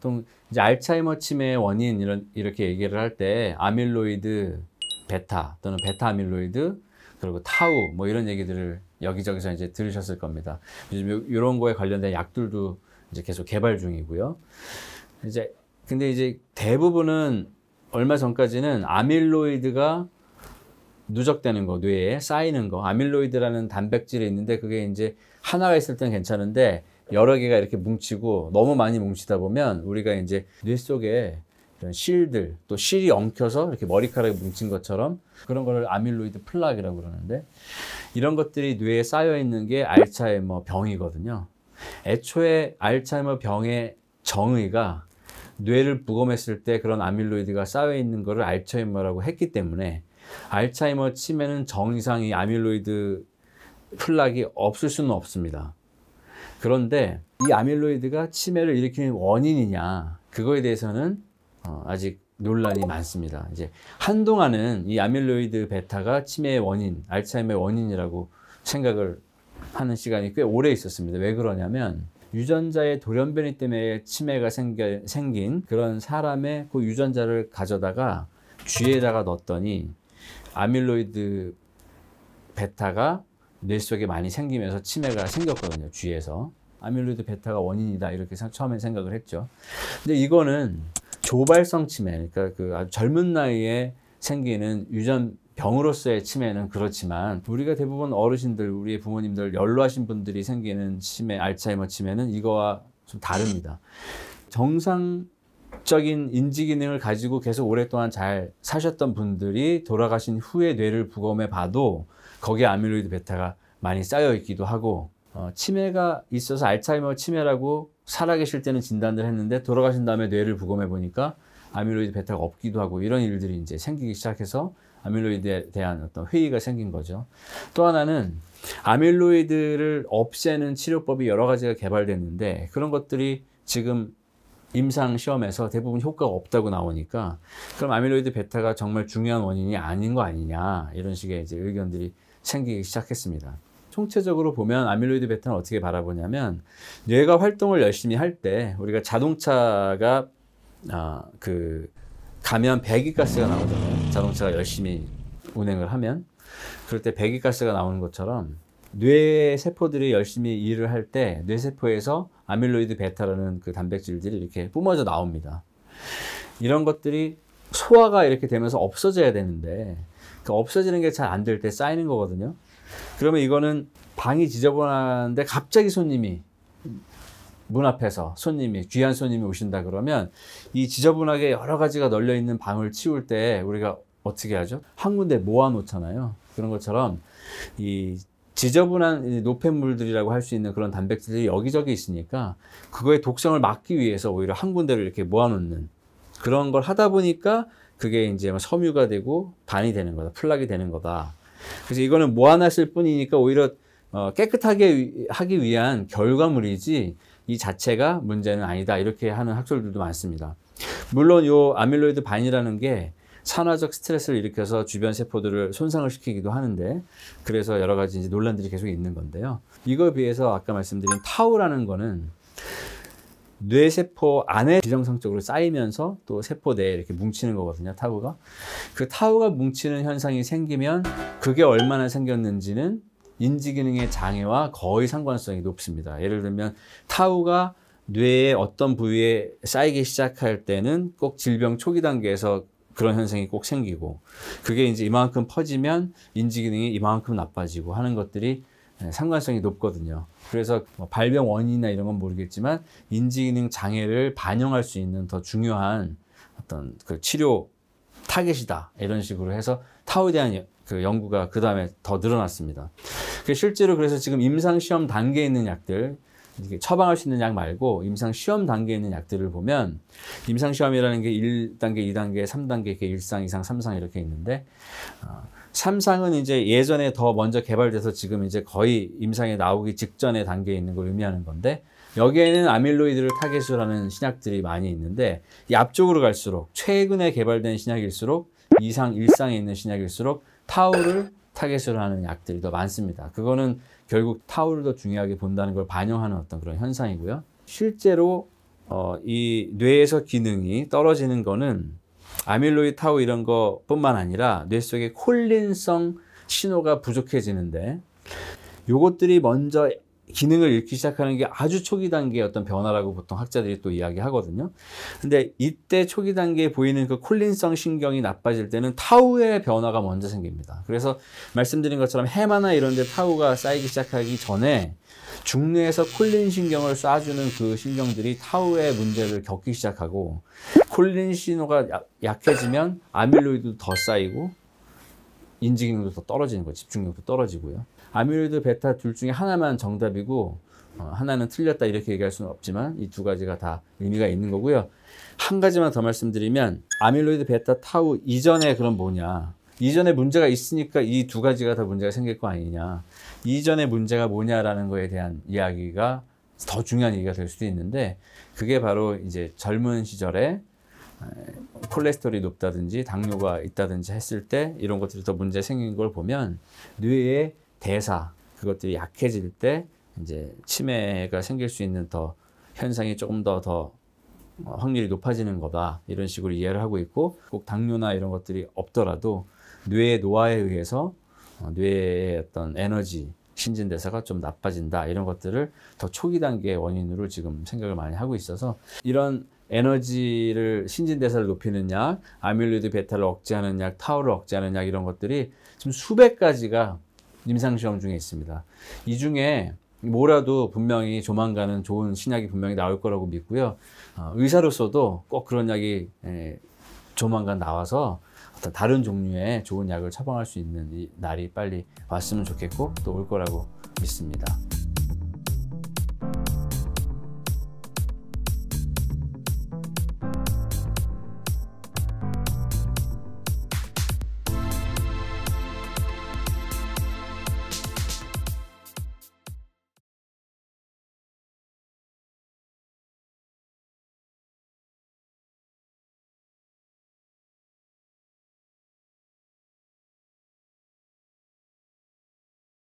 보통 이제 알츠하이머 치매의 원인 이런 이렇게 얘기를 할 때 아밀로이드 베타 또는 베타 아밀로이드 그리고 타우 뭐 이런 얘기들을 여기저기서 이제 들으셨을 겁니다. 요즘 이런 거에 관련된 약들도 이제 계속 개발 중이고요. 이제 근데 이제 대부분은 얼마 전까지는 아밀로이드가 누적되는 거, 뇌에 쌓이는 거, 아밀로이드라는 단백질이 있는데 그게 이제 하나가 있을 때는 괜찮은데 여러 개가 이렇게 뭉치고 너무 많이 뭉치다 보면 우리가 이제 뇌 속에 이런 실들 또 실이 엉켜서 이렇게 머리카락에 뭉친 것처럼 그런 거를 아밀로이드 플락이라고 그러는데 이런 것들이 뇌에 쌓여 있는 게 알츠하이머 병이거든요. 애초에 알츠하이머 병의 정의가 뇌를 부검했을 때 그런 아밀로이드가 쌓여 있는 거를 알츠하이머라고 했기 때문에 알츠하이머 치매는 정상이 아밀로이드 플락이 없을 수는 없습니다. 그런데 이 아밀로이드가 치매를 일으키는 원인이냐 그거에 대해서는 어, 아직 논란이 많습니다. 이제 한동안은 이 아밀로이드 베타가 치매의 원인, 알츠하이머의 원인이라고 생각을 하는 시간이 꽤 오래 있었습니다. 왜 그러냐면 유전자의 돌연변이 때문에 치매가 생겨, 생긴 그런 사람의 그 유전자를 가져다가 쥐에다가 넣었더니 아밀로이드 베타가 뇌 속에 많이 생기면서 치매가 생겼거든요. 쥐에서. 아밀로이드 베타가 원인이다 이렇게 처음에 생각을 했죠. 근데 이거는 조발성 치매, 그러니까 그 아주 젊은 나이에 생기는 유전 병으로서의 치매는 그렇지만 우리가 대부분 어르신들, 우리의 부모님들, 연로하신 분들이 생기는 치매, 알츠하이머 치매는 이거와 좀 다릅니다. 정상 법적인 인지 기능을 가지고 계속 오랫동안 잘 사셨던 분들이 돌아가신 후에 뇌를 부검해 봐도 거기에 아밀로이드 베타가 많이 쌓여 있기도 하고 어, 치매가 있어서 알츠하이머 치매라고 살아계실 때는 진단을 했는데 돌아가신 다음에 뇌를 부검해 보니까 아밀로이드 베타가 없기도 하고 이런 일들이 이제 생기기 시작해서 아밀로이드에 대한 어떤 회의가 생긴 거죠. 또 하나는 아밀로이드를 없애는 치료법이 여러 가지가 개발됐는데 그런 것들이 지금 임상 시험에서 대부분 효과가 없다고 나오니까 그럼 아밀로이드 베타가 정말 중요한 원인이 아닌 거 아니냐 이런 식의 이제 의견들이 생기기 시작했습니다. 총체적으로 보면 아밀로이드 베타는 어떻게 바라보냐면 뇌가 활동을 열심히 할 때 우리가 자동차가 아 그 가면 배기가스가 나오잖아요. 자동차가 열심히 운행을 하면 그럴 때 배기가스가 나오는 것처럼 뇌 세포들이 열심히 일을 할 때 뇌세포에서 아밀로이드 베타라는 그 단백질들이 이렇게 뿜어져 나옵니다. 이런 것들이 소화가 이렇게 되면서 없어져야 되는데 그 없어지는 게 잘 안 될 때 쌓이는 거거든요. 그러면 이거는 방이 지저분한데 갑자기 손님이 문 앞에서 손님이 귀한 손님이 오신다 그러면 이 지저분하게 여러 가지가 널려 있는 방을 치울 때 우리가 어떻게 하죠? 한 군데 모아 놓잖아요. 그런 것처럼 이 지저분한 노폐물들이라고 할 수 있는 그런 단백질이 여기저기 있으니까 그거의 독성을 막기 위해서 오히려 한 군데를 이렇게 모아놓는 그런 걸 하다 보니까 그게 이제 섬유가 되고 반이 되는 거다. 플락이 되는 거다. 그래서 이거는 모아놨을 뿐이니까 오히려 어, 깨끗하게 하기 위한 결과물이지 이 자체가 문제는 아니다. 이렇게 하는 학술들도 많습니다. 물론 요 아밀로이드 반이라는 게 산화적 스트레스를 일으켜서 주변 세포들을 손상을 시키기도 하는데 그래서 여러 가지 이제 논란들이 계속 있는 건데요. 이거에 비해서 아까 말씀드린 타우라는 거는 뇌세포 안에 비정상적으로 쌓이면서 또 세포 내에 이렇게 뭉치는 거거든요, 타우가. 그 타우가 뭉치는 현상이 생기면 그게 얼마나 생겼는지는 인지기능의 장애와 거의 상관성이 높습니다. 예를 들면 타우가 뇌의 어떤 부위에 쌓이기 시작할 때는 꼭 질병 초기 단계에서 그런 현상이 꼭 생기고 그게 이제 이만큼 퍼지면 인지 기능이 이만큼 나빠지고 하는 것들이 예, 상관성이 높거든요. 그래서 뭐 발병 원인이나 이런 건 모르겠지만 인지 기능 장애를 반영할 수 있는 더 중요한 어떤 그 치료 타겟이다 이런 식으로 해서 타우에 대한 그 연구가 그 다음에 더 늘어났습니다. 실제로 그래서 지금 임상 시험 단계에 있는 약들 처방할 수 있는 약 말고 임상 시험 단계에 있는 약들을 보면 임상 시험이라는 게 1단계, 2단계, 3단계 이렇게 1상, 2상, 3상 이렇게 있는데 어, 3상은 이제 예전에 더 먼저 개발돼서 지금 이제 거의 임상에 나오기 직전의 단계에 있는 걸 의미하는 건데 여기에는 아밀로이드를 타겟으로 하는 신약들이 많이 있는데 이 앞쪽으로 갈수록 최근에 개발된 신약일수록 이상 일상에 있는 신약일수록 타우를 타겟으로 하는 약들이 더 많습니다. 그거는 결국 타올을 더 중요하게 본다는 걸 반영하는 어떤 그런 현상이고요. 실제로 어, 이 뇌에서 기능이 떨어지는 거는 아밀로이 타우 이런 것뿐만 아니라 뇌 속에 콜린성 신호가 부족해지는데 요것들이 먼저 기능을 잃기 시작하는 게 아주 초기 단계의 어떤 변화라고 보통 학자들이 또 이야기하거든요. 근데 이때 초기 단계에 보이는 그 콜린성 신경이 나빠질 때는 타우의 변화가 먼저 생깁니다. 그래서 말씀드린 것처럼 해마나 이런 데 타우가 쌓이기 시작하기 전에 중뇌에서 콜린 신경을 쏴주는 그 신경들이 타우의 문제를 겪기 시작하고 콜린 신호가 약해지면 아밀로이드도 더 쌓이고 인지 기능도 더 떨어지는 거예요. 집중력도 떨어지고요. 아밀로이드 베타 둘 중에 하나만 정답이고 어, 하나는 틀렸다 이렇게 얘기할 수는 없지만 이 두 가지가 다 의미가 있는 거고요. 한 가지만 더 말씀드리면 아밀로이드 베타 타우 이전에 그럼 뭐냐? 이전에 문제가 있으니까 이 두 가지가 다 문제가 생길 거 아니냐? 이전에 문제가 뭐냐라는 거에 대한 이야기가 더 중요한 얘기가 될 수도 있는데 그게 바로 이제 젊은 시절에 콜레스테롤이 높다든지 당뇨가 있다든지 했을 때 이런 것들이 더 문제 생긴 걸 보면 뇌에 대사 그것들이 약해질 때 이제 치매가 생길 수 있는 더 현상이 조금 더더 더 확률이 높아지는 거다 이런 식으로 이해를 하고 있고 꼭 당뇨나 이런 것들이 없더라도 뇌의 노화에 의해서 어, 뇌의 어떤 에너지 신진대사가 좀 나빠진다 이런 것들을 더 초기 단계의 원인으로 지금 생각을 많이 하고 있어서 이런 에너지를 신진대사를 높이는 약 아밀로이드 베타를 억제하는 약 타우를 억제하는 약 이런 것들이 지금 수백 가지가 임상시험 중에 있습니다. 이 중에 뭐라도 분명히 조만간은 좋은 신약이 분명히 나올 거라고 믿고요. 어, 의사로서도 꼭 그런 약이 예, 조만간 나와서 어떤 다른 종류의 좋은 약을 처방할 수 있는 날이 빨리 왔으면 좋겠고 또 올 거라고 믿습니다.